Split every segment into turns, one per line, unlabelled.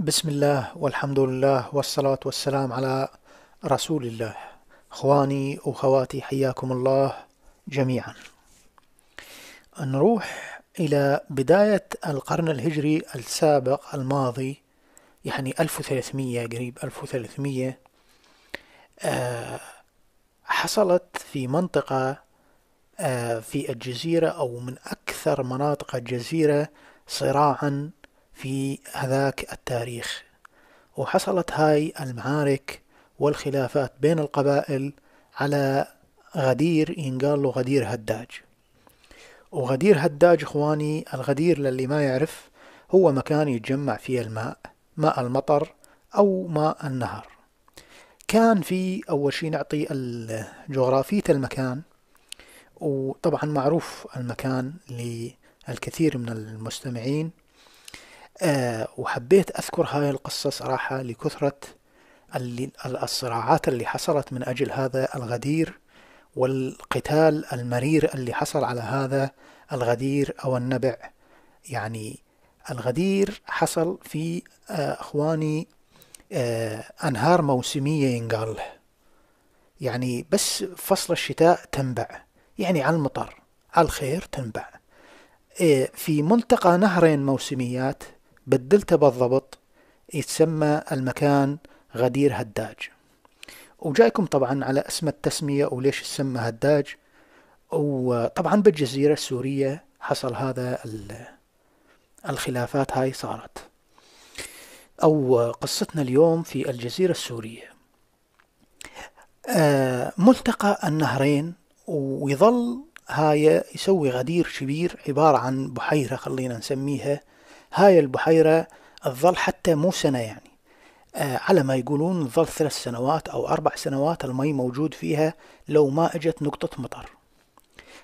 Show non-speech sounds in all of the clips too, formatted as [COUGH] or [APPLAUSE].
بسم الله والحمد لله والصلاة والسلام على رسول الله اخواني وخواتي حياكم الله جميعا نروح إلى بداية القرن الهجري السابق الماضي يعني 1300 قريب 1300 آه، حصلت في منطقة آه، في الجزيرة أو من أكثر مناطق الجزيرة صراعا في هذاك التاريخ وحصلت هاي المعارك والخلافات بين القبائل على غدير ينقال له غدير هداج وغدير هداج اخواني الغدير للي ما يعرف هو مكان يتجمع فيه الماء ماء المطر او ماء النهر كان في اول شيء نعطي جغرافية المكان وطبعا معروف المكان للكثير من المستمعين آه، وحبيت أذكر هاي القصة صراحة لكثرة الصراعات اللي حصلت من أجل هذا الغدير والقتال المرير اللي حصل على هذا الغدير أو النبع يعني الغدير حصل في آه، أخواني آه، أنهار موسمية ينقال يعني بس فصل الشتاء تنبع يعني على المطر على الخير تنبع في ملتقى نهرين موسميات بدلته بالضبط يتسمى المكان غدير هداج وجايكم طبعا على اسم التسمية وليش تسمى هداج وطبعا بالجزيرة السورية حصل هذا الخلافات هاي صارت أو قصتنا اليوم في الجزيرة السورية آه، ملتقى النهرين ويظل هاي يسوي غدير كبير عبارة عن بحيرة خلينا نسميها هاي البحيرة تظل حتى مو سنة يعني آه، على ما يقولون ظل ثلاث سنوات أو أربع سنوات المي موجود فيها لو ما أجت نقطة مطر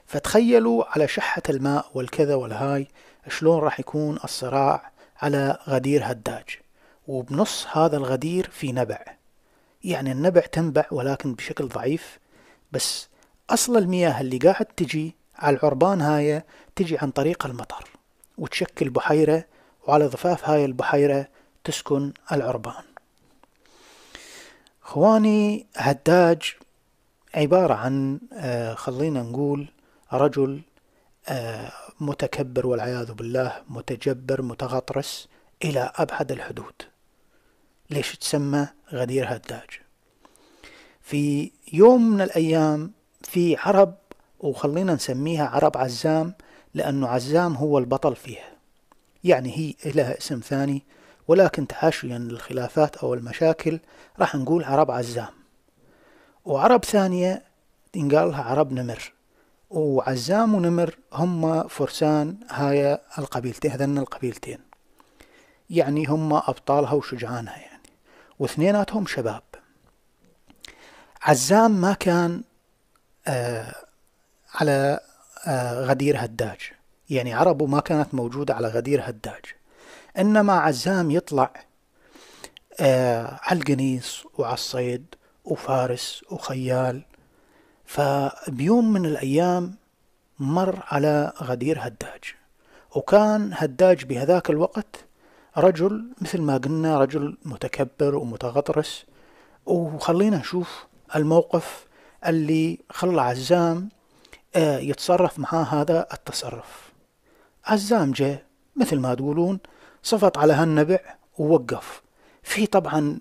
فتخيلوا على شحة الماء والكذا والهاي شلون راح يكون الصراع على غدير هداج وبنص هذا الغدير في نبع يعني النبع تنبع ولكن بشكل ضعيف بس أصل المياه اللي قاعد تجي على العربان هاي تجي عن طريق المطر وتشكل بحيرة وعلى ضفاف هاي البحيرة تسكن العربان خواني هداج عبارة عن آه، خلينا نقول رجل آه، متكبر والعياذ بالله متجبر متغطرس إلى أبعد الحدود ليش تسمى غدير هداج في يوم من الأيام في عرب وخلينا نسميها عرب عزام لأنه عزام هو البطل فيها يعني هي لها اسم ثاني ولكن تحاشيا للخلافات أو المشاكل راح نقول عرب عزام وعرب ثانية تنقال لها عرب نمر وعزام ونمر هم فرسان هاي القبيلتين هذن القبيلتين يعني هم أبطالها وشجعانها يعني واثنيناتهم شباب عزام ما كان آه على آه غدير هداج يعني عربه ما كانت موجودة على غدير هداج إنما عزام يطلع آه على القنيص وعلى الصيد وفارس وخيال فبيوم من الأيام مر على غدير هداج وكان هداج بهذاك الوقت رجل مثل ما قلنا رجل متكبر ومتغطرس وخلينا نشوف الموقف اللي خلى عزام آه، يتصرف معاه هذا التصرف عزام جاء مثل ما تقولون صفط على هالنبع ووقف في طبعا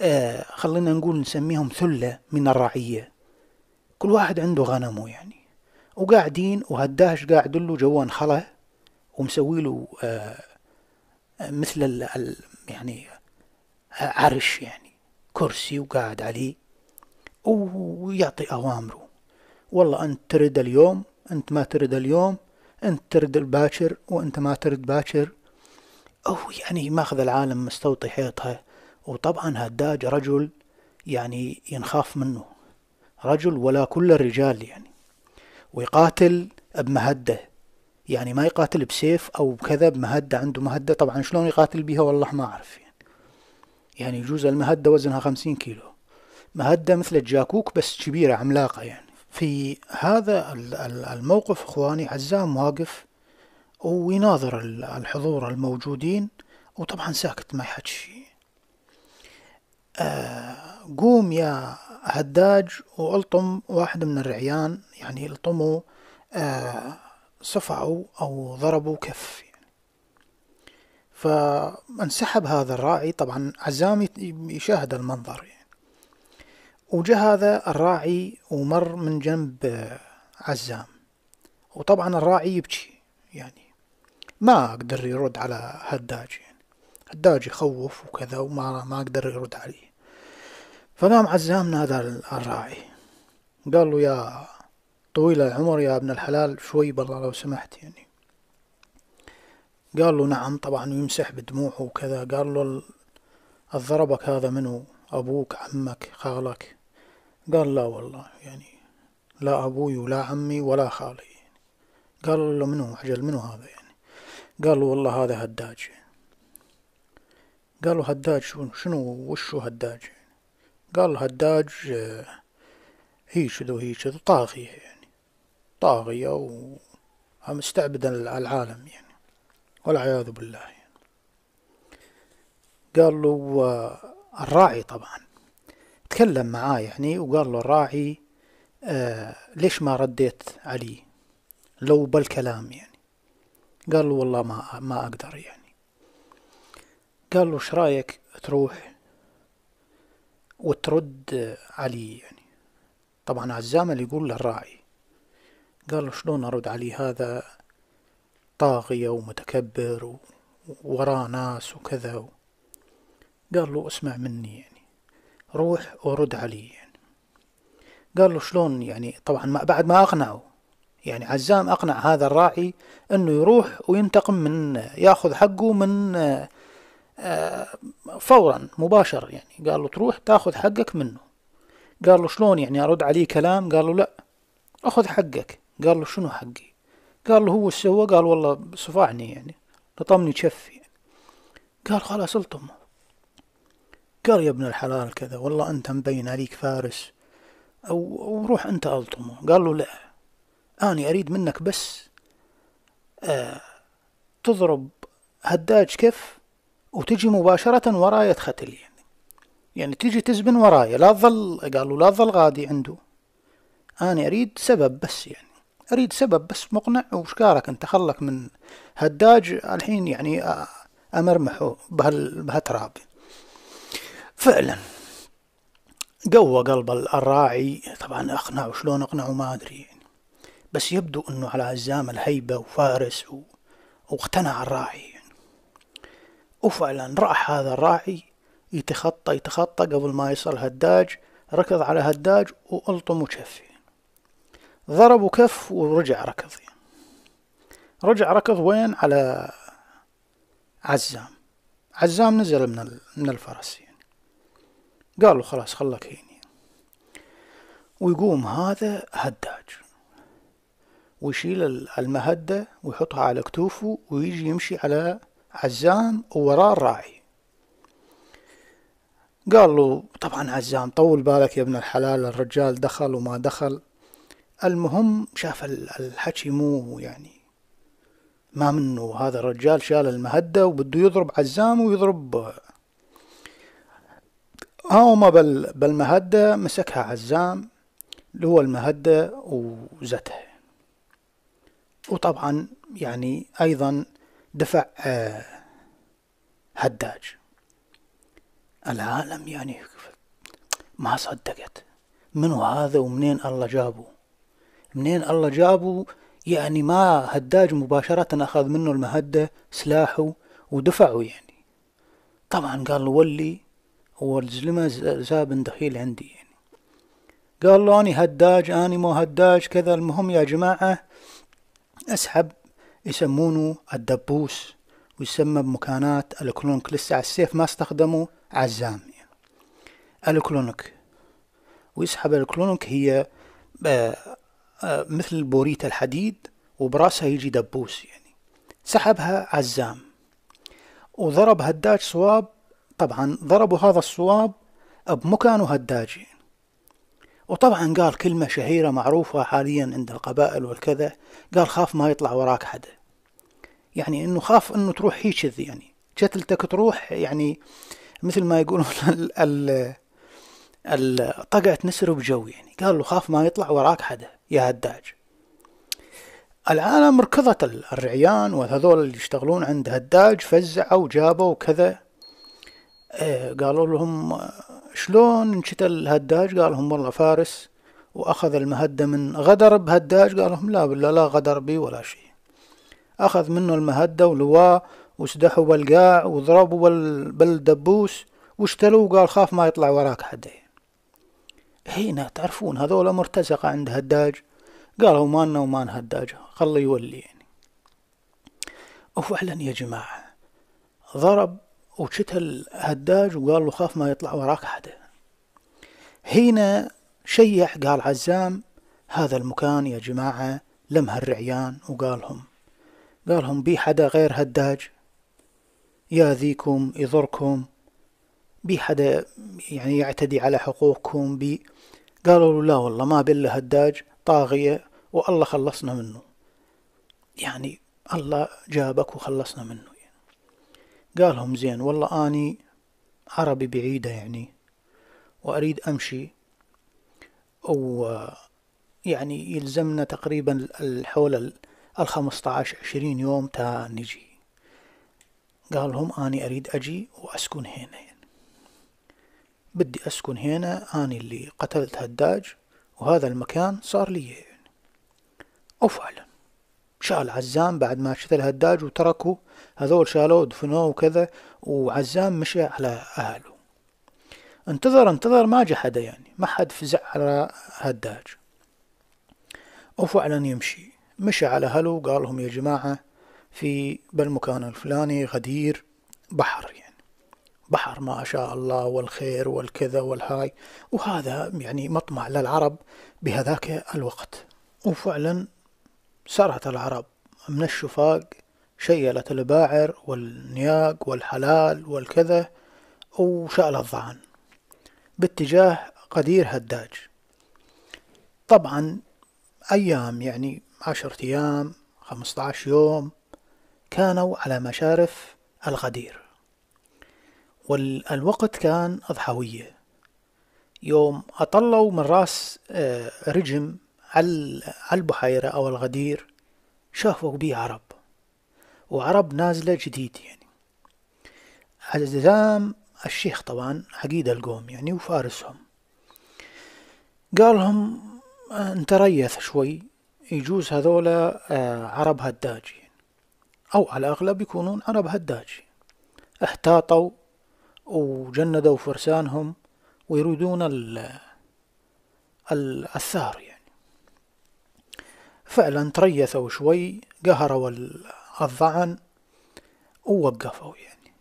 آه خلينا نقول نسميهم ثلة من الرعية كل واحد عنده غنمه يعني وقاعدين وهداش قاعد له جوان خلا ومسوي له آه مثل الـ الـ يعني عرش يعني كرسي وقاعد عليه ويعطي أوامره والله أنت ترد اليوم أنت ما ترد اليوم انت ترد باكر وانت ما ترد باكر او يعني ماخذ العالم مستوطي حيطها وطبعا هداج رجل يعني ينخاف منه رجل ولا كل الرجال يعني ويقاتل بمهدة يعني ما يقاتل بسيف أو بكذا بمهدة عنده مهدة طبعا شلون يقاتل بها والله ما أعرف يعني يعني يجوز المهدة وزنها خمسين كيلو مهدة مثل الجاكوك بس كبيرة عملاقة يعني في هذا الموقف اخواني عزام واقف ويناظر الحضور الموجودين وطبعا ساكت ما يحكي شيء آه، قوم يا هداج والطم واحد من الرعيان يعني الطموا آه، صفعوا او ضربوا كف يعني فانسحب هذا الراعي طبعا عزام يشاهد المنظر يعني وجا هذا الراعي ومر من جنب عزام وطبعا الراعي يبكي يعني ما اقدر يرد على هداج يعني هداج يخوف وكذا وما ما اقدر يرد عليه فقام عزام نادى الراعي قال له يا طويل العمر يا ابن الحلال شوي بالله لو سمحت يعني قال له نعم طبعا ويمسح بدموعه وكذا قال له الضربك هذا منه أبوك عمك خالك قال لا والله يعني لا أبوي ولا عمي ولا خالي يعني قالوا له منو أجل منو هذا يعني له والله هذا هداج قال قالوا هداج شنو وشو هداج قال قال هداج آه، هي شذو هي شذو طاغية يعني طاغية و مستعبدا العالم يعني والعياذ بالله يعني. قال له آه، الراعي طبعا تكلم معاه يعني وقال له الراعي آه ليش ما رديت علي لو بالكلام يعني قال له والله ما ما اقدر يعني قال له ايش رايك تروح وترد علي يعني طبعا عزام يقول للراعي قال له شلون ارد علي هذا طاغية ومتكبر ووراه ناس وكذا قال له اسمع مني يعني روح ورد علي يعني. قال له شلون يعني طبعا ما بعد ما أقنعه يعني عزام أقنع هذا الراعي أنه يروح وينتقم من يأخذ حقه من آه، فورا مباشر يعني قال له تروح تأخذ حقك منه قال له شلون يعني أرد عليه كلام قال له لا أخذ حقك قال له شنو حقي قال له هو سوى قال والله صفعني يعني لطمني شفي يعني. قال خلاص الطمه قال يا ابن الحلال كذا والله أنت مبين عليك فارس أو, أو روح أنت ألطمه قال له لا أنا أريد منك بس آه تضرب هداج كف وتجي مباشرة وراي تختل يعني يعني تجي تزبن ورايا لا تظل قالوا لا تظل غادي عنده أنا أريد سبب بس يعني أريد سبب بس مقنع وش قالك أنت خلك من هداج الحين يعني آه، أمرمحه بهالتراب فعلا قوى قلب الراعي طبعا أقنعه شلون أقنعه ما أدري يعني بس يبدو أنه على هزام الهيبة وفارس و... واقتنع الراعي يعني وفعلا راح هذا الراعي يتخطى يتخطى قبل ما يصل هداج ركض على هداج وألطم وشف ضرب وكف ورجع ركض رجع ركض وين على عزام عزام نزل من من الفرس قال له خلاص خلك هيني ويقوم هذا هداج ويشيل المهدة ويحطها على كتوفه ويجي يمشي على عزام ووراه الراعي قال له طبعا عزام طول بالك يا ابن الحلال الرجال دخل وما دخل المهم شاف الحكي مو يعني ما منه هذا الرجال شال المهدة وبده يضرب عزام ويضرب هما بالمهدة مسكها عزام اللي هو المهدة وزته وطبعا يعني أيضا دفع آه، هداج العالم يعني ما صدقت منو هذا ومنين الله جابه منين الله جابه يعني ما هداج مباشرة أخذ منه المهدة سلاحه ودفعه يعني طبعا قال له ولي والزلمة زاب دخيل عندي يعني قال له أني هداج أني مو هداج كذا المهم يا جماعة أسحب يسمونه الدبوس ويسمى بمكانات الكلونك لسه على السيف ما استخدموا عزام يعني. الكلونك ويسحب الكلونك هي آه، آه، مثل بوريت الحديد وبراسها يجي دبوس يعني سحبها عزام وضرب هداج صواب طبعا ضربوا هذا الصواب بمكانه هداجي وطبعا قال كلمة شهيرة معروفة حاليا عند القبائل والكذا قال خاف ما يطلع وراك حدا يعني انه خاف انه تروح هيك يعني جتلتك تروح يعني مثل ما يقولون [LAUGHS] ال طقعت نسر بجو يعني قال له خاف ما يطلع وراك حدا يا هداج العالم ركضت الرعيان وهذول اللي يشتغلون عند هداج فزعوا وجابوا وكذا إيه قالوا لهم شلون انشتل الهداج قال لهم والله فارس وأخذ المهدة من غدر بهداج قال لهم لا بالله لا غدر بي ولا شيء أخذ منه المهدة ولواه وسدحوا بالقاع وضربوا بالدبوس واشتلوه قال خاف ما يطلع وراك حد هنا تعرفون هذول مرتزقة عند هداج قالوا مالنا وما هداج خلي يولي يعني وفعلا يا جماعة ضرب وشتها الهداج وقال له خاف ما يطلع وراك حدا هنا شيح قال عزام هذا المكان يا جماعة لمها الرعيان وقالهم قالهم بي حدا غير هداج يا ذيكم يضركم بي حدا يعني يعتدي على حقوقكم بي قالوا له لا والله ما بله هداج طاغية والله خلصنا منه يعني الله جابك وخلصنا منه قالهم زين والله أني عربي بعيدة يعني وأريد أمشي و يعني يلزمنا تقريبا حول الخمسة عشر عشرين يوم تا نجي قالهم أني أريد أجي وأسكن هنا يعني. بدي أسكن هنا أني اللي قتلت هداج وهذا المكان صار لي يعني. وفعلا شال عزام بعد ما شتل هداج وتركه هذول شالوه دفنوه وكذا وعزام مشى على أهله انتظر انتظر ما جا حدا يعني ما حد فزع على هداج وفعلا يمشي مشى على أهله وقال لهم يا جماعة في بالمكان الفلاني غدير بحر يعني بحر ما شاء الله والخير والكذا والهاي وهذا يعني مطمع للعرب بهذاك الوقت وفعلا سرعت العرب من الشفاق شيلت الباعر والنياق والحلال والكذا وشال الظعن باتجاه قدير هداج طبعا أيام يعني عشرة أيام خمسة عشر يوم كانوا على مشارف الغدير والوقت كان أضحوية يوم أطلوا من راس آه، رجم على البحيرة أو الغدير شافوا بيه عرب وعرب نازلة جديد يعني عزام الشيخ طبعا عقيدة القوم يعني وفارسهم قالهم آه، نتريث شوي يجوز هذولا آه، عرب هداجي أو على الأغلب يكونون عرب هداجي احتاطوا وجندوا فرسانهم ويريدون الثار يعني فعلا تريثوا شوي قهروا الظعن ووقفوا يعني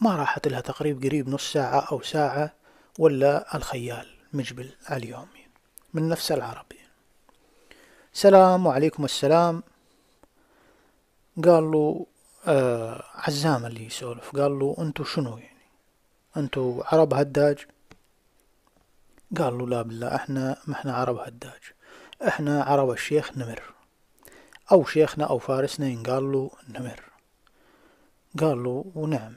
ما راحت لها تقريب قريب نص ساعة أو ساعة ولا الخيال مجبل عليهم يعني. من نفس العربي يعني. سلام وعليكم السلام قال له آه، عزام اللي يسولف قال له انتو شنو يعني انتو عرب هداج قال له لا بالله احنا ما احنا عرب هداج احنا عرب الشيخ نمر أو شيخنا أو فارسنا ينقال له نمر قال له ونعم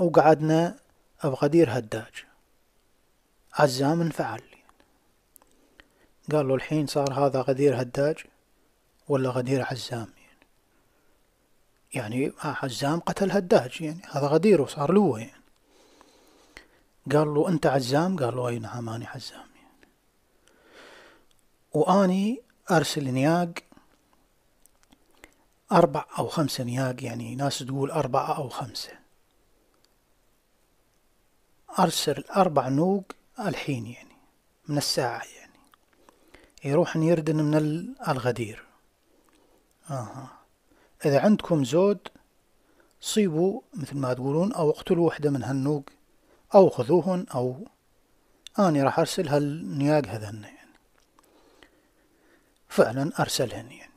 أو قعدنا أبغدير هداج عزام انفعل قال له الحين صار هذا غدير هداج ولا غدير عزام يعني, يعني آه، عزام قتل هداج يعني هذا غدير وصار له يعني قال له أنت عزام قال له أي نعم أنا عزام يعني وأني أرسل نياق أربع أو خمسة نياق يعني ناس تقول أربعة أو خمسة أرسل أربع نوق الحين يعني من الساعة يعني يروح يردن من الغدير آه. إذا عندكم زود صيبوا مثل ما تقولون أو اقتلوا وحدة من هالنوق أو خذوهن أو أنا راح أرسل هالنياق هذن يعني فعلا أرسلهن يعني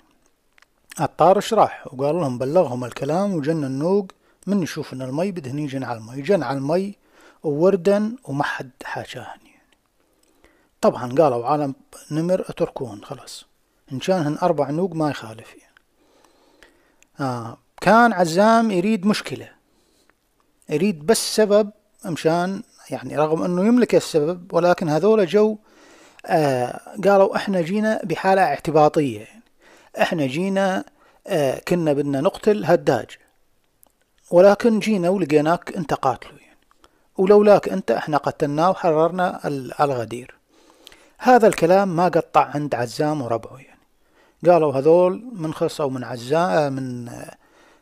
الطارش راح وقال لهم بلغهم الكلام وجن النوق من يشوف ان المي بدهن يجن على المي جن على المي ووردن وما حد حاشاهن يعني طبعا قالوا عالم نمر اتركوهن خلاص ان كانهن اربع نوق ما يخالف يعني. آه كان عزام يريد مشكلة يريد بس سبب مشان يعني رغم انه يملك السبب ولكن هذول جو آه قالوا احنا جينا بحالة اعتباطية يعني احنا جينا آه كنا بدنا نقتل هداج ولكن جينا ولقيناك انت قاتله يعني ولولاك انت احنا قتلناه وحررنا الغدير هذا الكلام ما قطع عند عزام وربعه يعني قالوا هذول من خصوا من عزام آه، من آه،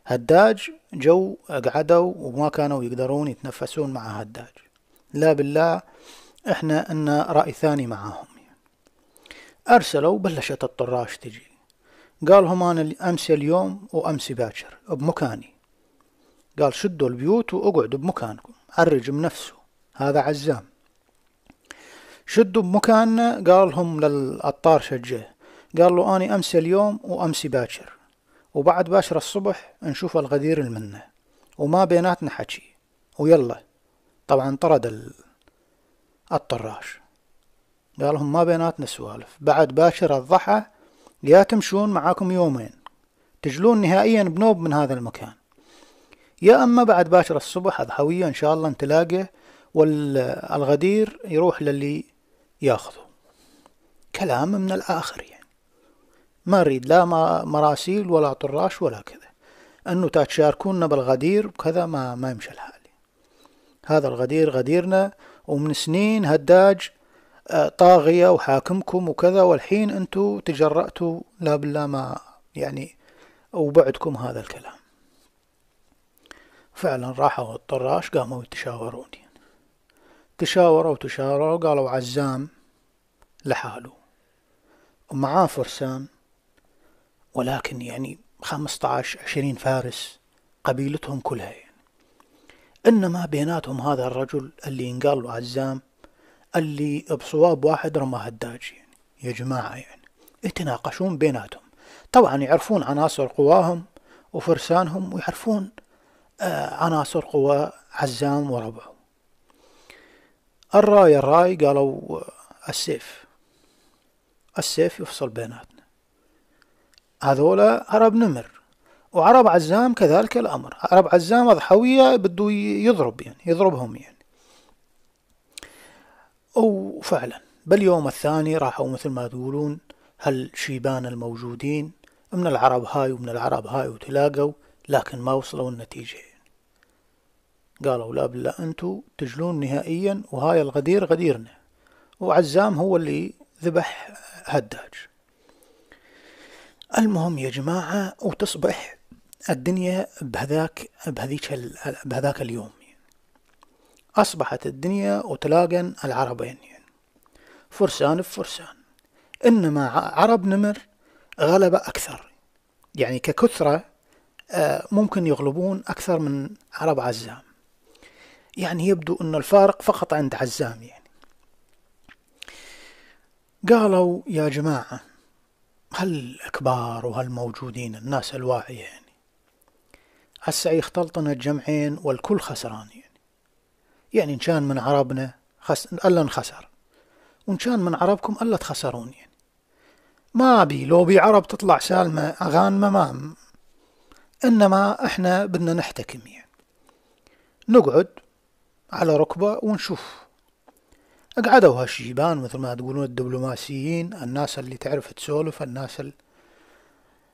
هداج جو قعدوا وما كانوا يقدرون يتنفسون مع هداج لا بالله احنا ان رأي ثاني معاهم يعني. ارسلوا بلشت الطراش تجي قال هم أنا أمس اليوم وأمس باكر بمكاني قال شدوا البيوت وأقعدوا بمكانكم عرج بنفسه هذا عزام شدوا بمكاننا قالهم للأطار شجه قال له أني أمس اليوم وأمس باكر وبعد باشر الصبح نشوف الغدير المنه وما بيناتنا حكي ويلا طبعا طرد الطراش قالهم ما بيناتنا سوالف بعد باشر الضحى ليا تمشون معاكم يومين تجلون نهائيا بنوب من هذا المكان يا أما بعد باشر الصبح أضحوية إن شاء الله نتلاقى والغدير يروح للي ياخذه كلام من الآخر يعني ما أريد لا مراسيل ولا طراش ولا كذا أنه تتشاركونا بالغدير وكذا ما, ما يمشي الحال هذا الغدير غديرنا ومن سنين هداج آه، طاغية وحاكمكم وكذا والحين أنتم تجرأتوا لا بالله ما يعني وبعدكم هذا الكلام فعلا راحوا الطراش قاموا يتشاورون يعني. تشاوروا تشاوروا قالوا عزام لحاله ومعاه فرسان ولكن يعني خمسة عشر عشرين فارس قبيلتهم كلها يعني. إنما بيناتهم هذا الرجل اللي ينقال له عزام اللي بصواب واحد رمى هداج يعني يا جماعة يعني يتناقشون بيناتهم طبعا يعرفون عناصر قواهم وفرسانهم ويعرفون آه، عناصر قوى عزام وربعه الراي الراي قالوا آه، السيف السيف يفصل بيناتنا هذولا عرب نمر وعرب عزام كذلك الأمر عرب عزام أضحوية بده يضرب يعني يضربهم يعني أو فعلا بل يوم الثاني راحوا مثل ما تقولون هالشيبان الموجودين من العرب هاي ومن العرب هاي وتلاقوا لكن ما وصلوا النتيجة قالوا لا بالله أنتوا تجلون نهائيا وهاي الغدير غديرنا وعزام هو اللي ذبح هداج المهم يا جماعة وتصبح الدنيا بهذاك بهذيك بهذاك اليوم أصبحت الدنيا وتلاقن العربين يعني فرسان بفرسان إنما عرب نمر غلبة أكثر يعني ككثرة آه، ممكن يغلبون أكثر من عرب عزام يعني يبدو أن الفارق فقط عند عزام يعني قالوا يا جماعة هالكبار وهالموجودين الناس الواعية يعني هسه يختلطن الجمعين والكل خسران يعني يعني إن كان من عربنا خس... ألا انخسر وإن كان من عربكم ألا تخسرون يعني ما أبي لو بي عرب تطلع سالمة أغانمة ما إنما إحنا بدنا نحتكم يعني نقعد على ركبة ونشوف أقعدوا هالشيبان مثل ما تقولون الدبلوماسيين الناس اللي تعرف تسولف الناس اللي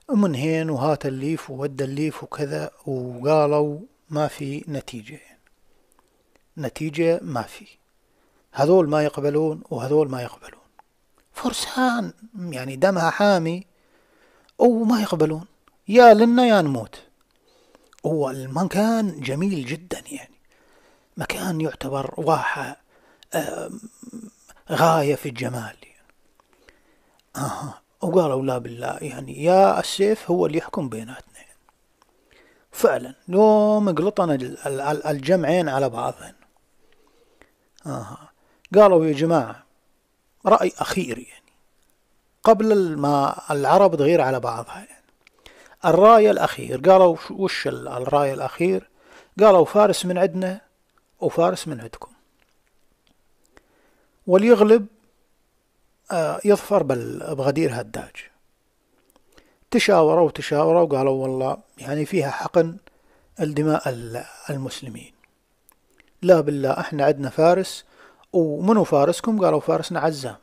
من هين وهات الليف وود الليف وكذا وقالوا ما في نتيجة يعني. نتيجة ما في هذول ما يقبلون وهذول ما يقبلون فرسان يعني دمها حامي وما يقبلون يا لنا يا نموت هو المكان جميل جدا يعني مكان يعتبر واحة غاية في الجمال يعني. أها وقالوا لا بالله يعني يا السيف هو اللي يحكم بيناتنا يعني. فعلا لو مقلطنا الجمعين على بعضهن آه. قالوا يا جماعة رأي أخير يعني قبل ما العرب تغير على بعضها يعني الراية الأخير قالوا وش الراية الأخير قالوا فارس من عندنا وفارس من عندكم وليغلب آه يظفر بغدير هداج تشاوروا وتشاوروا وقالوا والله يعني فيها حقن الدماء المسلمين لا بالله احنا عندنا فارس ومنو فارسكم قالوا فارسنا عزام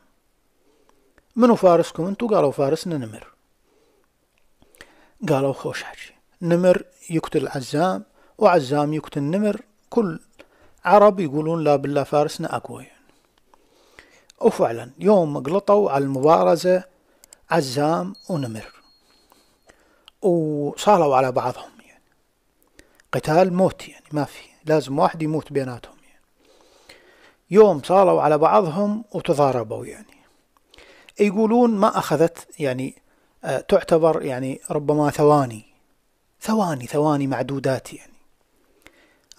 منو فارسكم انتو قالوا فارسنا نمر قالوا خوش حجي نمر يقتل عزام وعزام يقتل نمر كل عرب يقولون لا بالله فارسنا أقوى يعني. وفعلا يوم قلطوا على المبارزة عزام ونمر وصالوا على بعضهم يعني قتال موت يعني ما في لازم واحد يموت بيناتهم يعني. يوم صالوا على بعضهم وتضاربوا يعني يقولون ما أخذت يعني آه، تعتبر يعني ربما ثواني ثواني ثواني معدودات يعني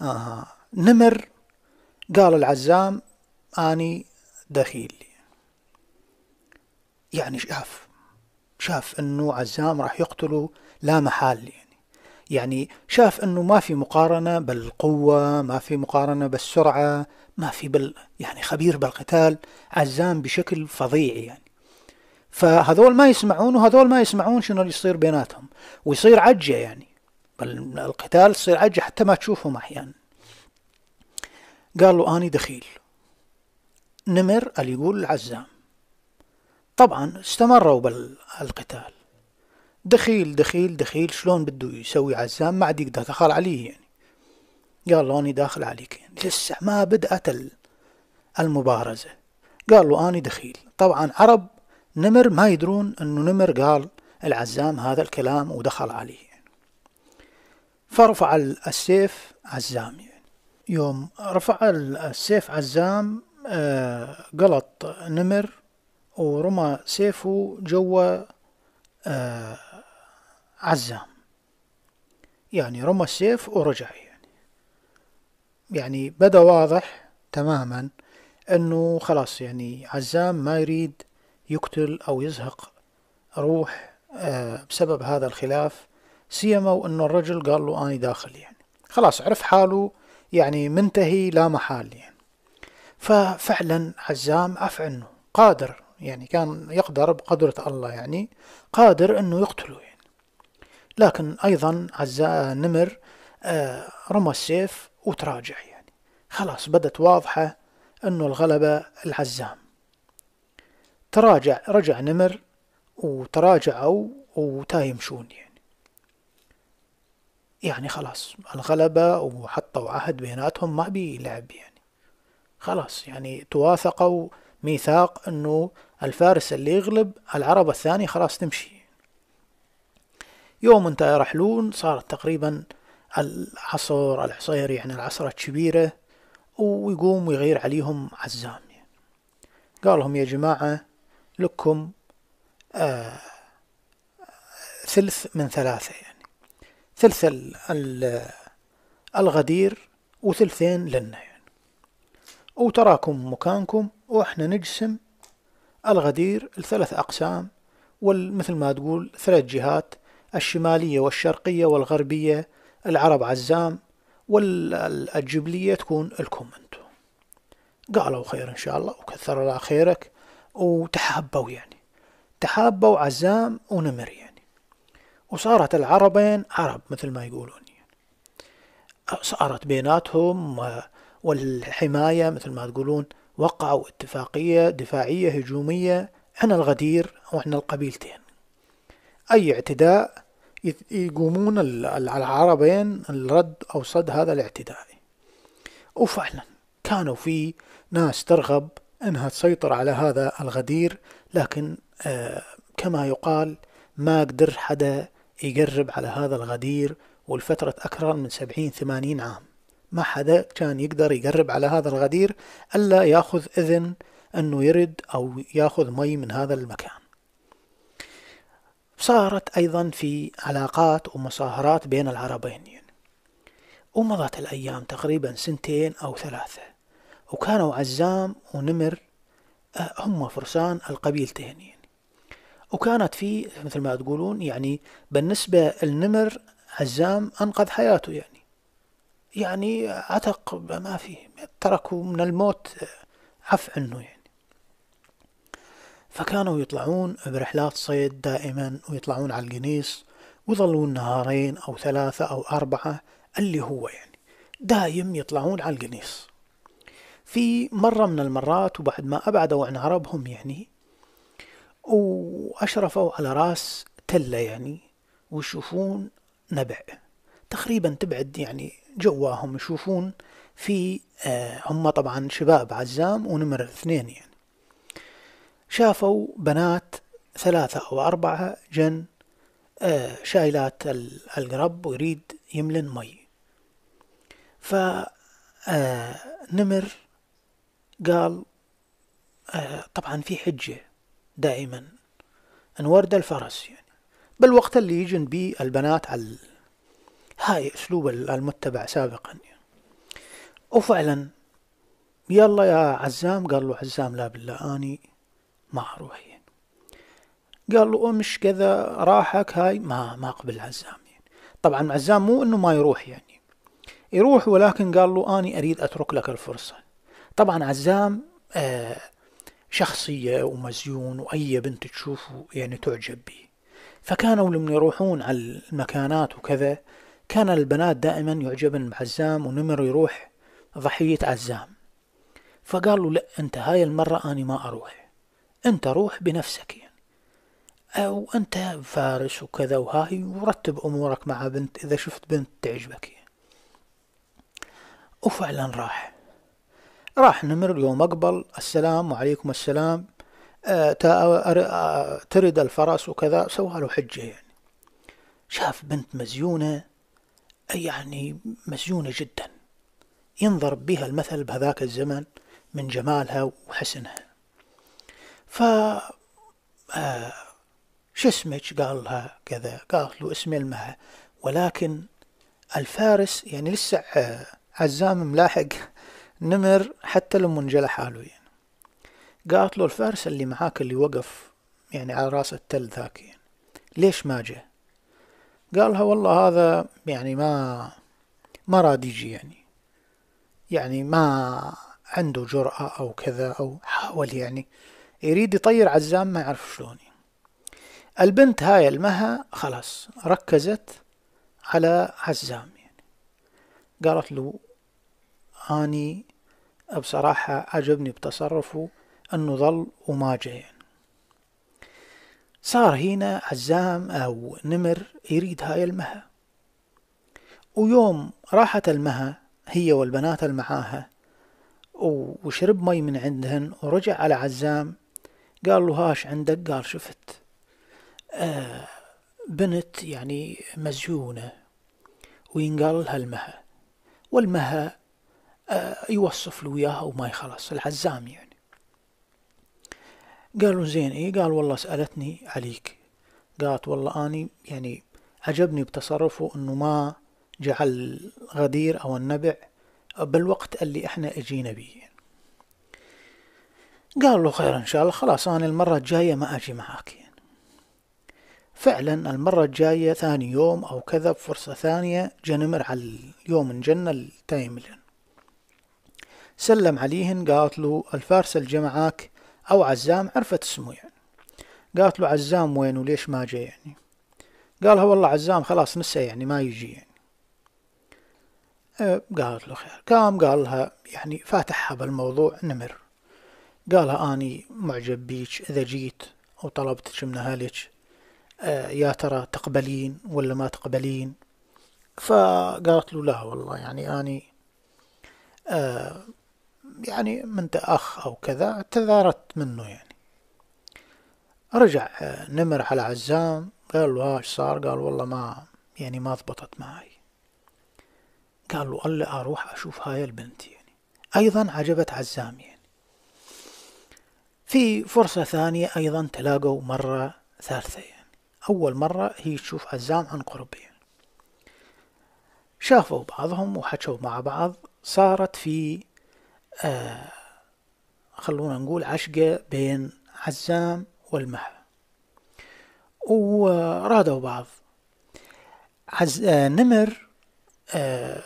آه. نمر قال العزام أني دخيل يعني شاف شاف أنه عزام راح يقتله لا محال يعني يعني شاف انه ما في مقارنه بالقوه ما في مقارنه بالسرعه ما في بال يعني خبير بالقتال عزام بشكل فظيع يعني فهذول ما يسمعون وهذول ما يسمعون شنو اللي يصير بيناتهم ويصير عجه يعني بل القتال يصير عجه حتى ما تشوفهم احيانا قال له اني دخيل نمر اللي يقول عزام طبعا استمروا بالقتال دخيل دخيل دخيل شلون بده يسوي عزام ما عاد يقدر دخل عليه يعني قال له أني داخل عليك يعني لسه ما بدأت المبارزة قال له أني دخيل طبعا عرب نمر ما يدرون أنه نمر قال العزام هذا الكلام ودخل عليه يعني. فرفع السيف عزام يعني. يوم رفع السيف عزام آه غلط نمر ورمى سيفه جوا آه عزام يعني رمى السيف ورجع يعني يعني بدا واضح تماما انه خلاص يعني عزام ما يريد يقتل او يزهق روح آه بسبب هذا الخلاف سيما وانه الرجل قال له اني داخل يعني خلاص عرف حاله يعني منتهي لا محال يعني ففعلا عزام عف عنه قادر يعني كان يقدر بقدرة الله يعني قادر انه يقتله يعني لكن أيضا عزاء نمر آه، رمى السيف وتراجع يعني خلاص بدت واضحة أنه الغلبة العزام تراجع رجع نمر وتراجعوا وتا يمشون يعني يعني خلاص الغلبة وحطوا عهد بيناتهم ما بي لعب يعني خلاص يعني تواثقوا ميثاق أنه الفارس اللي يغلب العرب الثاني خلاص تمشي يوم انتهى رحلون صارت تقريبا العصر العصير يعني العصرة الكبيرة ويقوم ويغير عليهم عزام قال لهم يا جماعة لكم آه ثلث من ثلاثة يعني ثلث الـ ال الغدير وثلثين لنا يعني وتراكم مكانكم واحنا نجسم الغدير لثلاث أقسام ومثل ما تقول ثلاث جهات الشمالية والشرقية والغربية العرب عزام والجبلية تكون لكم انتم قالوا خير ان شاء الله وكثر الله خيرك وتحابوا يعني تحابوا عزام ونمر يعني وصارت العربين عرب مثل ما يقولون يعني صارت بيناتهم والحماية مثل ما تقولون وقعوا اتفاقية دفاعية هجومية عن الغدير وعن القبيلتين أي اعتداء يقومون العربين الرد أو صد هذا الاعتداء وفعلا كانوا في ناس ترغب أنها تسيطر على هذا الغدير لكن آه، كما يقال ما قدر حدا يقرب على هذا الغدير والفترة أكثر من سبعين ثمانين عام ما حدا كان يقدر يقرب على هذا الغدير ألا يأخذ إذن أنه يرد أو يأخذ مي من هذا المكان صارت أيضا في علاقات ومصاهرات بين العربين يعني. ومضت الأيام تقريبا سنتين أو ثلاثة وكانوا عزام ونمر آه، هم فرسان القبيلتين يعني. وكانت في مثل ما تقولون يعني بالنسبة النمر عزام أنقذ حياته يعني يعني عتق ما فيه تركوا من الموت آه، عف عنه يعني فكانوا يطلعون برحلات صيد دائما ويطلعون على القنيص ويظلون نهارين أو ثلاثة أو أربعة اللي هو يعني دايم يطلعون على القنيص في مرة من المرات وبعد ما أبعدوا عن عربهم يعني وأشرفوا على راس تلة يعني ويشوفون نبع تقريبا تبعد يعني جواهم يشوفون في آه، هم طبعا شباب عزام ونمر اثنين يعني شافوا بنات ثلاثة أو أربعة جن آه، شايلات القرب ويريد يملن مي فنمر آه، قال آه، طبعا في حجة دائما ورد الفرس يعني بالوقت اللي يجن بيه البنات على هاي أسلوب المتبع سابقا يعني. وفعلا يلا يا عزام قال له عزام لا بالله أني ما أروح يعني. قال له امش كذا راحك هاي ما ما قبل عزام يعني طبعا عزام مو انه ما يروح يعني يروح ولكن قال له اني اريد اترك لك الفرصه طبعا عزام آه شخصية ومزيون وأي بنت تشوفه يعني تعجب به فكانوا لما يروحون على المكانات وكذا كان البنات دائما يعجبن بعزام ونمر يروح ضحية عزام فقال له لا أنت هاي المرة أنا ما أروح انت روح بنفسك يعني او انت فارس وكذا وهاي ورتب امورك مع بنت اذا شفت بنت تعجبك يعني. وفعلا راح راح نمر اليوم اقبل السلام وعليكم السلام أه، أه، أه، ترد الفرس وكذا سوى له حجة يعني شاف بنت مزيونة يعني مزيونة جدا ينضرب بها المثل بهذاك الزمن من جمالها وحسنها ف آه، شو اسمك قال لها كذا قالت له اسمي المها ولكن الفارس يعني لسه آه، عزام ملاحق نمر حتى لما انجلى حاله يعني قالت له الفارس اللي معاك اللي وقف يعني على راس التل ذاك يعني ليش ما قال قالها والله هذا يعني ما ما راد يجي يعني يعني ما عنده جرأة أو كذا أو حاول يعني يريد يطير عزام ما يعرف شلون البنت هاي المها خلاص ركزت على عزام يعني قالت له أني بصراحة عجبني بتصرفه أنه ظل وما جاء يعني صار هنا عزام أو نمر يريد هاي المها ويوم راحت المها هي والبنات المعاها وشرب مي من عندهن ورجع على عزام قال له هاش عندك قال شفت آه بنت يعني مزيونة وينقال لها المها والمها آه يوصف له وياها وما يخلص العزام يعني قال له زين ايه قال والله سألتني عليك قالت والله اني يعني عجبني بتصرفه انه ما جعل غدير او النبع بالوقت اللي احنا اجينا بيه قال له خير إن شاء الله خلاص أنا المرة الجاية ما أجي معاك يعني. فعلا المرة الجاية ثاني يوم أو كذا بفرصة ثانية جنمر على اليوم الجنة التايم الجنة سلم عليهن قالت له الفارس الجمعاك أو عزام عرفت اسمه يعني قالت له عزام وين وليش ما جاي يعني قالها والله عزام خلاص نسى يعني ما يجي يعني أه، قالت له خير قام قالها يعني فاتحها بالموضوع نمر قالها أني معجب بيك إذا جيت أو طلبتك من أهلك آه يا ترى تقبلين ولا ما تقبلين فقالت له لا والله يعني أني آه يعني من انت أخ أو كذا اعتذرت منه يعني رجع آه نمر على عزام قال له آه، ايش صار قال والله ما يعني ما ضبطت معي قال له ألا أروح أشوف هاي البنت يعني أيضا عجبت عزام يعني في فرصة ثانية أيضا تلاقوا مرة ثالثة يعني أول مرة هي تشوف عزام عن قرب يعني شافوا بعضهم وحكوا مع بعض صارت في آه خلونا نقول عشقة بين عزام والمحا ورادوا بعض عز... آه نمر آه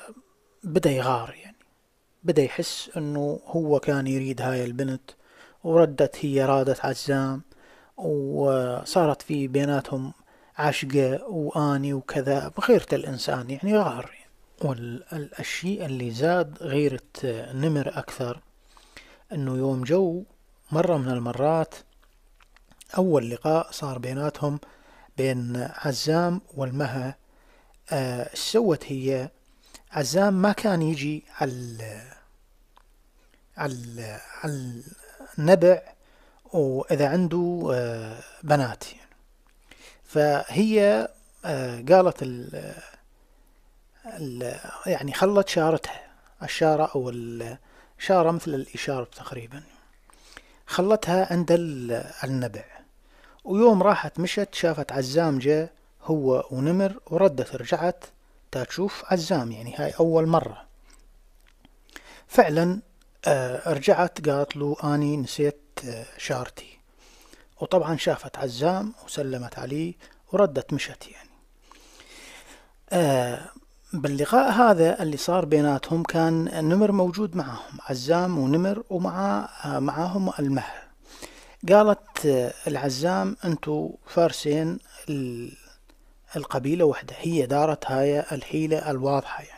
بدأ يغار يعني بدأ يحس أنه هو كان يريد هاي البنت وردت هي رادة عزام وصارت في بيناتهم عشقة وآني وكذا بغيرة الإنسان يعني غار والشيء اللي زاد غيرة نمر أكثر أنه يوم جو مرة من المرات أول لقاء صار بيناتهم بين عزام والمها أه سوت هي عزام ما كان يجي على على نبع وإذا عنده آه، بنات يعني فهي آه، قالت ال ال يعني خلت شارتها الشارة أو الشارة مثل الإشارة تقريبا خلتها عند النبع ويوم راحت مشت شافت عزام جاء هو ونمر وردت رجعت تشوف عزام يعني هاي أول مرة فعلا آه، رجعت قالت له أني نسيت آه، شارتي وطبعا شافت عزام وسلمت عليه وردت مشت يعني آه، باللقاء هذا اللي صار بيناتهم كان نمر موجود معهم عزام ونمر ومع معاهم المه قالت العزام انتو فارسين القبيلة وحدة هي دارت هاي الحيلة الواضحة يعني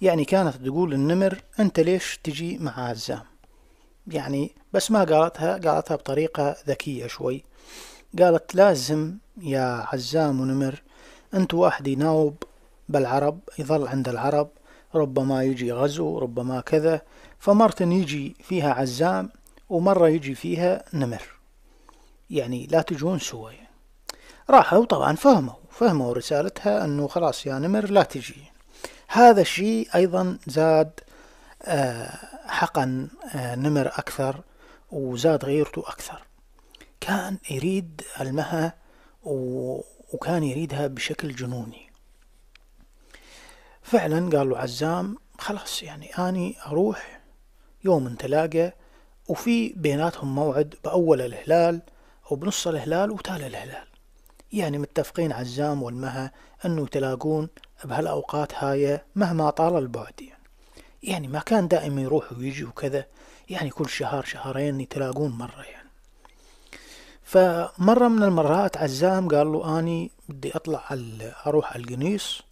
يعني كانت تقول للنمر أنت ليش تجي مع عزام يعني بس ما قالتها قالتها بطريقة ذكية شوي قالت لازم يا عزام ونمر أنت واحد يناوب بالعرب يظل عند العرب ربما يجي غزو ربما كذا فمرة يجي فيها عزام ومرة يجي فيها نمر يعني لا تجون سوا راحوا طبعا فهموا فهموا رسالتها أنه خلاص يا نمر لا تجي هذا الشيء أيضا زاد آه، حقن آه، نمر أكثر وزاد غيرته أكثر كان يريد المها وكان يريدها بشكل جنوني فعلا قال له عزام خلاص يعني أني أروح يوم نتلاقى وفي بيناتهم موعد بأول الهلال أو بنص الهلال وتالي الهلال يعني متفقين عزام والمها أنه يتلاقون بهالأوقات هاي مهما طال البعد يعني, يعني ما كان دائما يروح ويجي وكذا يعني كل شهر شهرين يتلاقون مرة يعني فمرة من المرات عزام قال له أني بدي أطلع على أروح على القنيص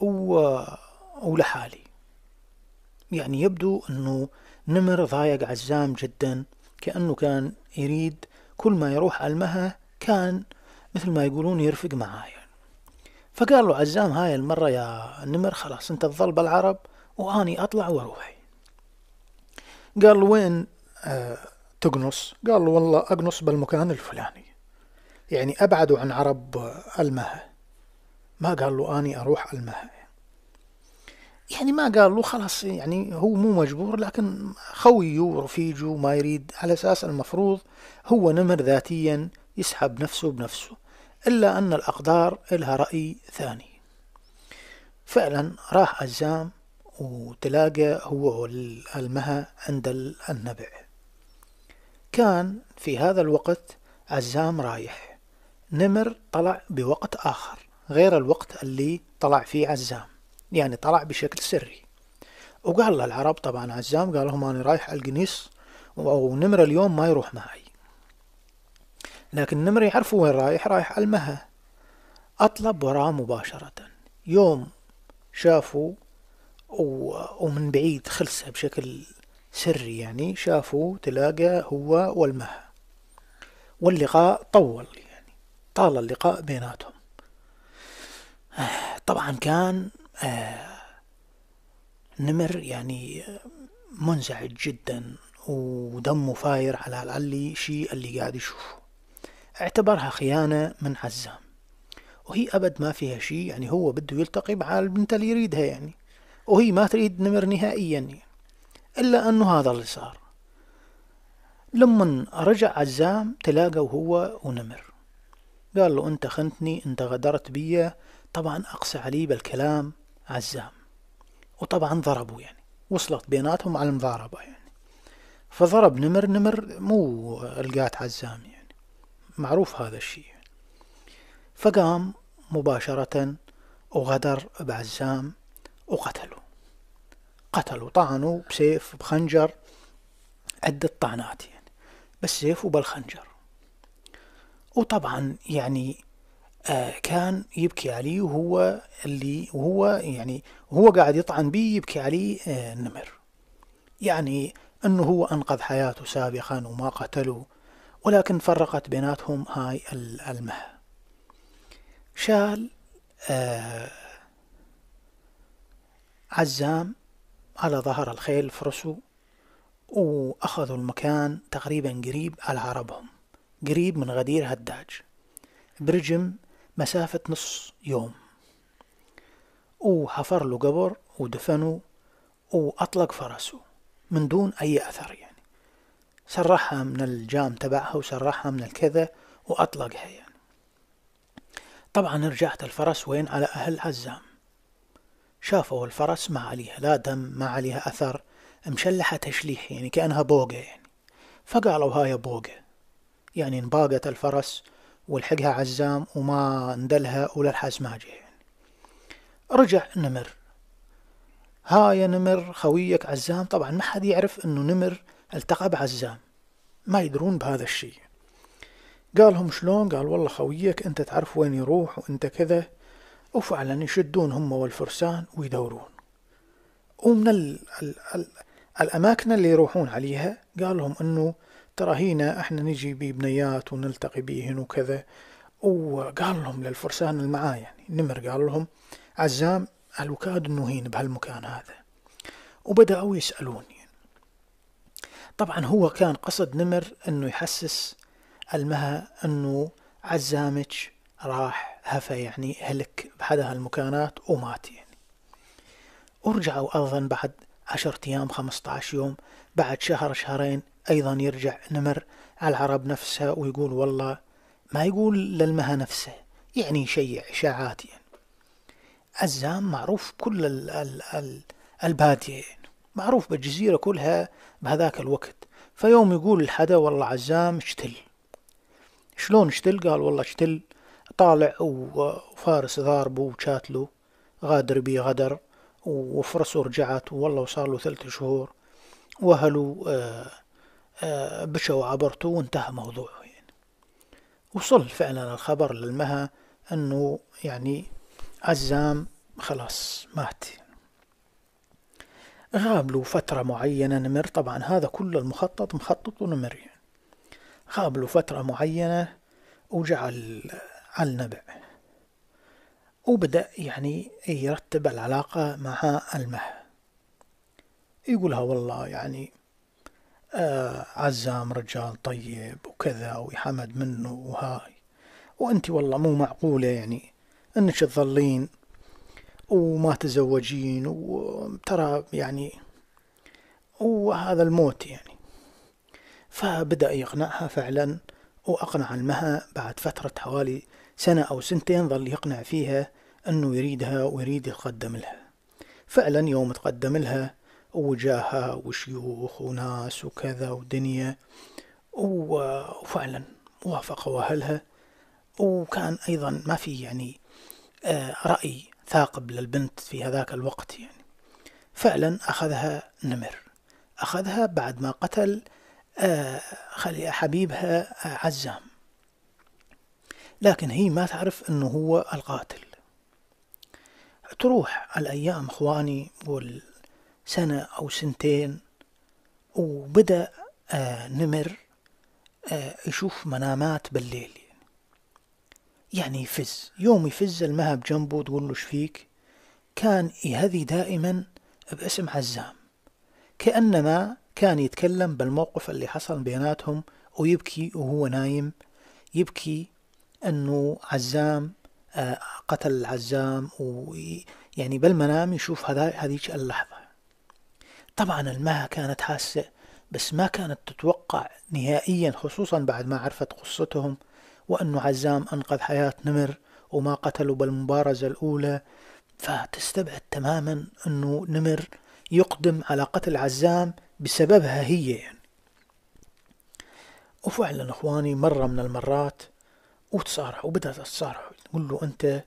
و... ولحالي يعني يبدو أنه نمر ضايق عزام جدا كأنه كان يريد كل ما يروح المها كان مثل ما يقولون يرفق معايا فقال له عزام هاي المرة يا نمر خلاص انت تظل بالعرب واني اطلع واروح قال له وين آه تقنص قال له والله اقنص بالمكان الفلاني يعني ابعدوا عن عرب المها ما قال له اني اروح المها يعني ما قال له خلاص يعني هو مو مجبور لكن خويه ورفيجه ما يريد على اساس المفروض هو نمر ذاتيا يسحب نفسه بنفسه إلا أن الأقدار إلها رأي ثاني فعلا راح عزام وتلاقى هو والمها عند النبع كان في هذا الوقت عزام رايح نمر طلع بوقت آخر غير الوقت اللي طلع فيه عزام يعني طلع بشكل سري وقال له العرب طبعا عزام قال لهم أنا رايح القنيس ونمر اليوم ما يروح معي لكن النمر يعرف وين رايح رايح على المها أطلب وراه مباشرة يوم شافوا ومن بعيد خلصه بشكل سري يعني شافوا تلاقى هو والمها واللقاء طول يعني طال اللقاء بيناتهم طبعا كان آه، نمر يعني آه، منزعج جدا ودمه فاير على العلي شيء اللي قاعد يشوفه اعتبرها خيانة من عزام وهي أبد ما فيها شيء يعني هو بده يلتقي مع البنت اللي يريدها يعني وهي ما تريد نمر نهائيا يعني. إلا أنه هذا اللي صار لما رجع عزام تلاقى هو ونمر قال له أنت خنتني أنت غدرت بي طبعا أقسى عليه بالكلام عزام وطبعا ضربوا يعني وصلت بيناتهم على المضاربة يعني فضرب نمر نمر مو القات عزام يعني معروف هذا الشيء فقام مباشرة وغدر بعزام وقتلوا قتلوا طعنوا بسيف بخنجر عدة طعنات يعني بالسيف وبالخنجر وطبعا يعني آه، كان يبكي عليه وهو اللي وهو يعني وهو قاعد يطعن بيه يبكي عليه آه، النمر يعني انه هو انقذ حياته سابقا وما قتله ولكن فرقت بيناتهم هاي المه شال آه عزام على ظهر الخيل فرسو وأخذوا المكان تقريبا قريب على عربهم قريب من غدير هداج برجم مسافة نص يوم وحفر له قبر ودفنوا وأطلق فرسه من دون أي أثر يعني سرحها من الجام تبعها وسرحها من الكذا وأطلقها يعني طبعا رجعت الفرس وين على أهل عزام شافوا الفرس ما عليها لا دم ما عليها أثر مشلحة تشليح يعني كأنها بوقة يعني فقالوا هاي بوقة يعني انباقت الفرس ولحقها عزام وما ندلها ولا الحزماجة يعني رجع نمر هاي نمر خويك عزام طبعا ما حد يعرف انه نمر التقى بعزام ما يدرون بهذا الشيء قالهم شلون قال والله خويك انت تعرف وين يروح وانت كذا وفعلا يشدون هم والفرسان ويدورون ومن ال ال الـ الأماكن اللي يروحون عليها قال لهم أنه ترى هنا احنا نجي ببنيات ونلتقي بيهن وكذا وقال لهم للفرسان المعاي يعني نمر قال لهم عزام الوكاد انه هين بهالمكان هذا وبدأوا يسألون طبعا هو كان قصد نمر أنه يحسس المها أنه عزامك راح هفا يعني هلك بحد هالمكانات ومات يعني ورجعوا أظن بعد عشرة أيام خمسة عشر يوم بعد شهر شهرين أيضا يرجع نمر على العرب نفسها ويقول والله ما يقول للمها نفسه يعني شيء إشاعات يعني عزام معروف كل ال ال ال البادية معروف بالجزيرة كلها بهذاك الوقت فيوم يقول لحدا والله عزام اشتل شلون اشتل قال والله اشتل طالع وفارس ضاربه وشاتله غادر بيه غدر وفرسه رجعت والله وصار له ثلاث شهور وأهله آه، آه، بشوا عبرته وانتهى موضوعه يعني وصل فعلا الخبر للمها أنه يعني عزام خلاص مات غاب له فترة معينة نمر طبعا هذا كل المخطط مخطط ونمر يعني غاب له فترة معينة وجعل على النبع وبدأ يعني يرتب العلاقة مع المه يقولها والله يعني آه عزام رجال طيب وكذا ويحمد منه وهاي وانت والله مو معقولة يعني انك تظلين وما تزوجين وترى يعني وهذا الموت يعني فبدأ يقنعها فعلا وأقنع المها بعد فترة حوالي سنة أو سنتين ظل يقنع فيها أنه يريدها ويريد يتقدم لها فعلا يوم تقدم لها وجاها وشيوخ وناس وكذا ودنيا وفعلا وافقوا أهلها وكان أيضا ما في يعني آه، رأي ثاقب للبنت في هذاك الوقت يعني فعلا أخذها نمر أخذها بعد ما قتل آه، خلي حبيبها عزام لكن هي ما تعرف أنه هو القاتل تروح الأيام إخواني والسنة أو سنتين وبدأ آه، نمر آه، يشوف منامات بالليل يعني يفز يوم يفز المها بجنبه تقول له شفيك كان يهذي دائما باسم عزام كأنما كان يتكلم بالموقف اللي حصل بيناتهم ويبكي وهو نايم يبكي أنه عزام آه، قتل عزام ويعني بالمنام يشوف هذيك اللحظة طبعا المها كانت حاسة بس ما كانت تتوقع نهائيا خصوصا بعد ما عرفت قصتهم وأنه عزام أنقذ حياة نمر وما قتله بالمبارزة الأولى فتستبعد تماما أنه نمر يقدم على قتل عزام بسببها هي يعني وفعلا إخواني مرة من المرات وتصارح وبدأت تتصارح تقول له أنت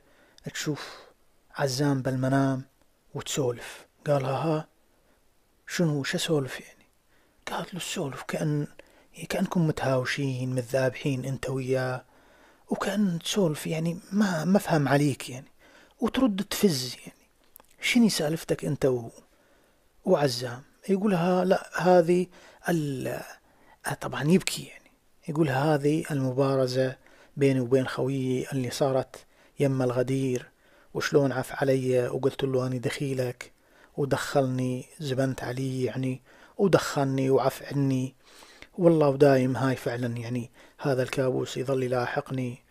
تشوف عزام بالمنام وتسولف قال ها شنو شو سولف يعني قالت له السولف كأن كأنكم متهاوشين متذابحين انت وياه وكأن تسولف يعني ما ما فهم عليك يعني وترد تفز يعني شني سالفتك انت و... وعزام يقولها لا هذه ال... آه، طبعا يبكي يعني يقول هذه المبارزة بيني وبين خويي اللي صارت يم الغدير وشلون عف علي وقلت له أني دخيلك ودخلني زبنت علي يعني ودخلني وعف عني والله ودايم هاي فعلا يعني هذا الكابوس يظل يلاحقني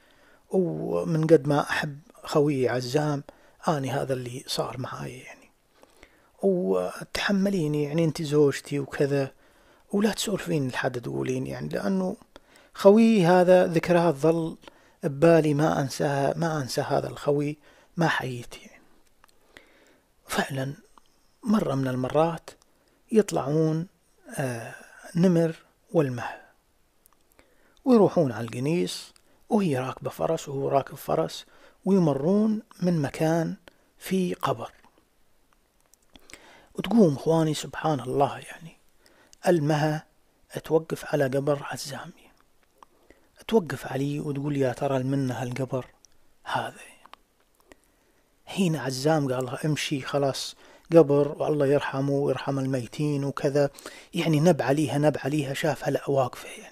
ومن قد ما أحب خويي عزام أني هذا اللي صار معاي يعني وتحمليني يعني أنت زوجتي وكذا ولا تسولفين لحد تقولين يعني لأنه خويي هذا ذكرها ظل ببالي ما أنساها ما أنسى هذا الخوي ما حييت يعني فعلا مرة من المرات يطلعون آه نمر والمه ويروحون على القنيس وهي راكبة فرس وهو راكب فرس ويمرون من مكان في قبر وتقوم اخواني سبحان الله يعني المها اتوقف على قبر عزامي اتوقف عليه وتقول يا ترى المنة هالقبر هذا هنا عزام قال لها امشي خلاص قبر والله يرحمه ويرحم الميتين وكذا يعني نب عليها نب عليها شافها لا واقفة يعني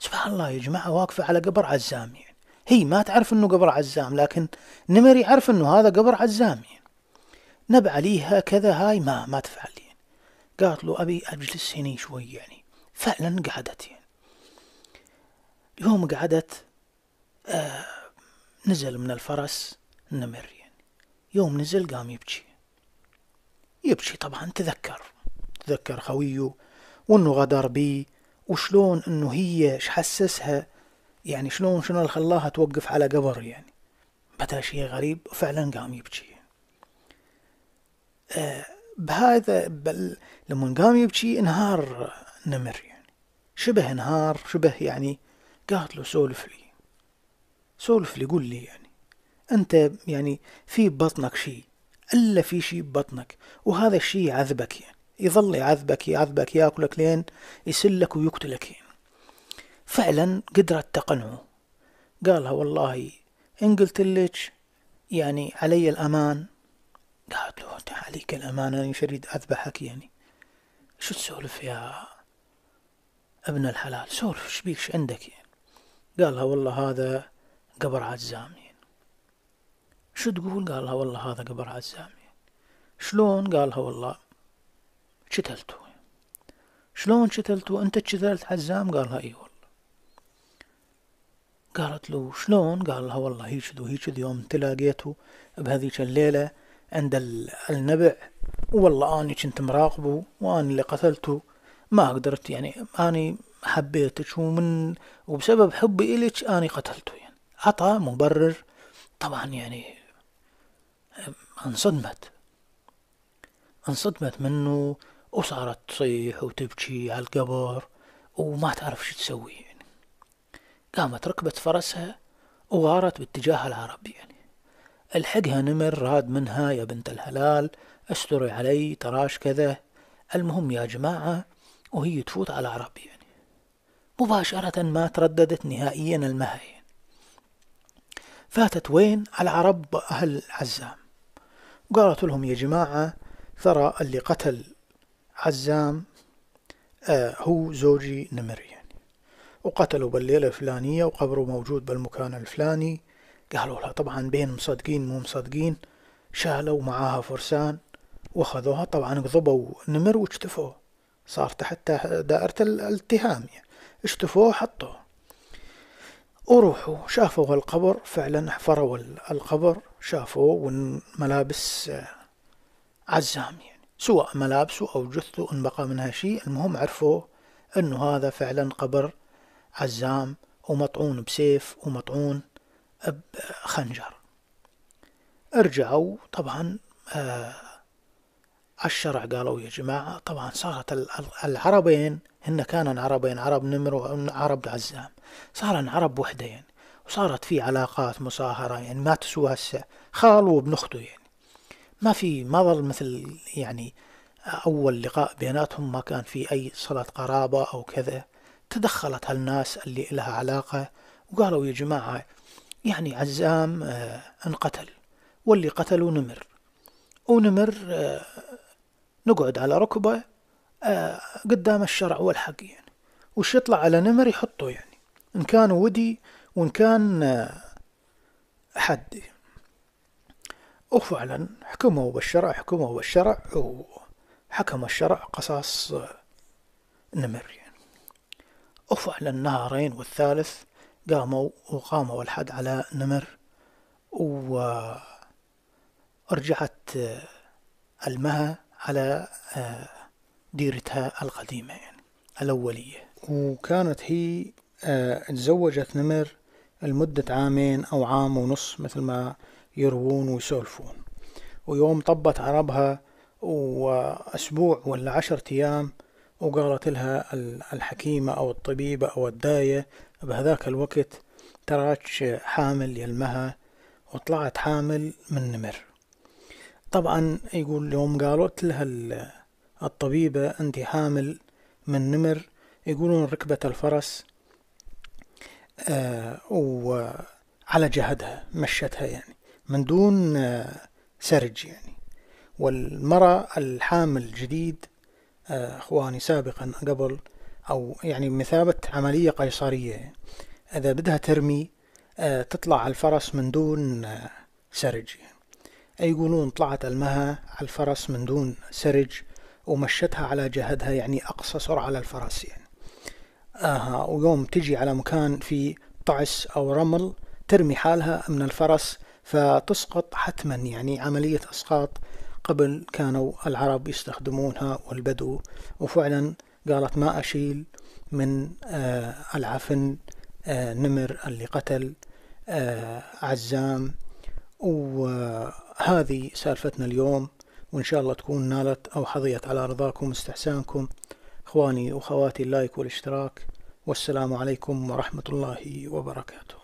سبحان الله يا جماعة واقفة على قبر عزام يعني هي ما تعرف انه قبر عزام لكن نمر يعرف انه هذا قبر عزام يعني نب عليها كذا هاي ما ما تفعل يعني قالت له ابي اجلس هني شوي يعني فعلا قعدت يعني يوم قعدت آه نزل من الفرس النمر يعني يوم نزل قام يبكي يبكي طبعا تذكر تذكر خويه وانه غدر بيه وشلون انه هي حسسها يعني شلون شنو اللي خلاها توقف على قبر يعني بدا شيء غريب وفعلا قام يبكي آه بهذا بل لما قام يبكي انهار نمر يعني شبه انهار شبه يعني قالت له سولف لي سولف لي قول لي يعني انت يعني في بطنك شيء الا في شيء ببطنك وهذا الشيء عذبك يعني يظل يعذبك يعذبك ياكلك لين يسلك ويقتلك فعلا قدرت تقنعه قالها والله إن قلت لك يعني علي الأمان قالت له انت عليك الأمان أنا مش أريد أذبحك يعني شو تسولف يا ابن الحلال سولف ايش بيك عندك يعني قالها والله هذا قبر عزام يعني شو تقول قالها والله هذا قبر عزام يعني شلون قالها والله شتلتو شلون شتلتو انت شتلت حزام قالها اي والله قالت له شلون قال لها والله هيك وهيك يوم تلاقيته بهذيك الليلة عند النبع والله اني كنت مراقبه واني اللي قتلته ما قدرت يعني اني حبيتك ومن وبسبب حبي إليك اني قتلته يعني عطى مبرر طبعا يعني انصدمت انصدمت منه وصارت تصيح وتبكي على القبر وما تعرف شو تسوي يعني قامت ركبت فرسها وغارت باتجاه العرب يعني الحقها نمر راد منها يا بنت الهلال استري علي تراش كذا المهم يا جماعة وهي تفوت على العرب يعني مباشرة ما ترددت نهائيا المها يعني. فاتت وين على العرب أهل عزام قالت لهم يا جماعة ترى اللي قتل عزام آه، هو زوجي نمر يعني وقتلوا بالليلة الفلانية وقبره موجود بالمكان الفلاني قالوا لها طبعا بين مصدقين مو مصدقين شالوا معاها فرسان وخذوها طبعا قضبوا نمر واشتفوه صار تحت دائرة الاتهام يعني اشتفوه وحطوه وروحوا شافوا القبر فعلا حفروا القبر شافوه والملابس آه، عزامي سواء ملابسه أو جثته إن بقى منها شيء المهم عرفوا أنه هذا فعلا قبر عزام ومطعون بسيف ومطعون بخنجر ارجعوا طبعا آه الشرع قالوا يا جماعة طبعا صارت العربين هن كان عربين عرب نمر وعرب عزام صارن عرب وحدة يعني وصارت في علاقات مصاهرة يعني ما تسوى هسه خالو وابن أخته يعني ما في ما ظل مثل يعني أول لقاء بيناتهم ما كان في أي صلة قرابة أو كذا تدخلت هالناس اللي لها علاقة وقالوا يا جماعة يعني عزام آه، انقتل واللي قتلوا نمر ونمر آه، نقعد على ركبه آه، قدام الشرع والحق يعني وش يطلع على نمر يحطه يعني إن كان ودي وإن كان حد وفعلا حكموا بالشرع حكموا بالشرع وحكم الشرع قصاص نمر يعني وفعلا نهارين والثالث قاموا وقاموا الحد على نمر ورجعت المها على آه، ديرتها القديمة يعني الأولية وكانت هي آه، تزوجت نمر لمدة عامين أو عام ونص مثل ما يروون ويسولفون ويوم طبت عربها وأسبوع ولا عشرة أيام وقالت لها الحكيمة أو الطبيبة أو الداية بهذاك الوقت تراج حامل يلمها وطلعت حامل من نمر طبعا يقول يوم قالت لها الطبيبة أنت حامل من نمر يقولون ركبت الفرس آه وعلى جهدها مشتها يعني من دون آه، سرج يعني والمرأة الحامل الجديد آه، اخواني سابقا قبل او يعني بمثابة عملية قيصرية اذا بدها ترمي آه، تطلع على الفرس من دون سرج يقولون طلعت المها على الفرس من دون سرج ومشتها على جهدها يعني أقصى سرعة على الفرس يعني آها ويوم تجي على مكان في طعس أو رمل ترمي حالها من الفرس فتسقط حتما يعني عملية اسقاط قبل كانوا العرب يستخدمونها والبدو وفعلا قالت ما أشيل من آه، العفن آه، نمر اللي قتل آه، عزام وهذه سالفتنا اليوم وإن شاء الله تكون نالت أو حظيت على رضاكم واستحسانكم إخواني وأخواتي اللايك والاشتراك والسلام عليكم ورحمة الله وبركاته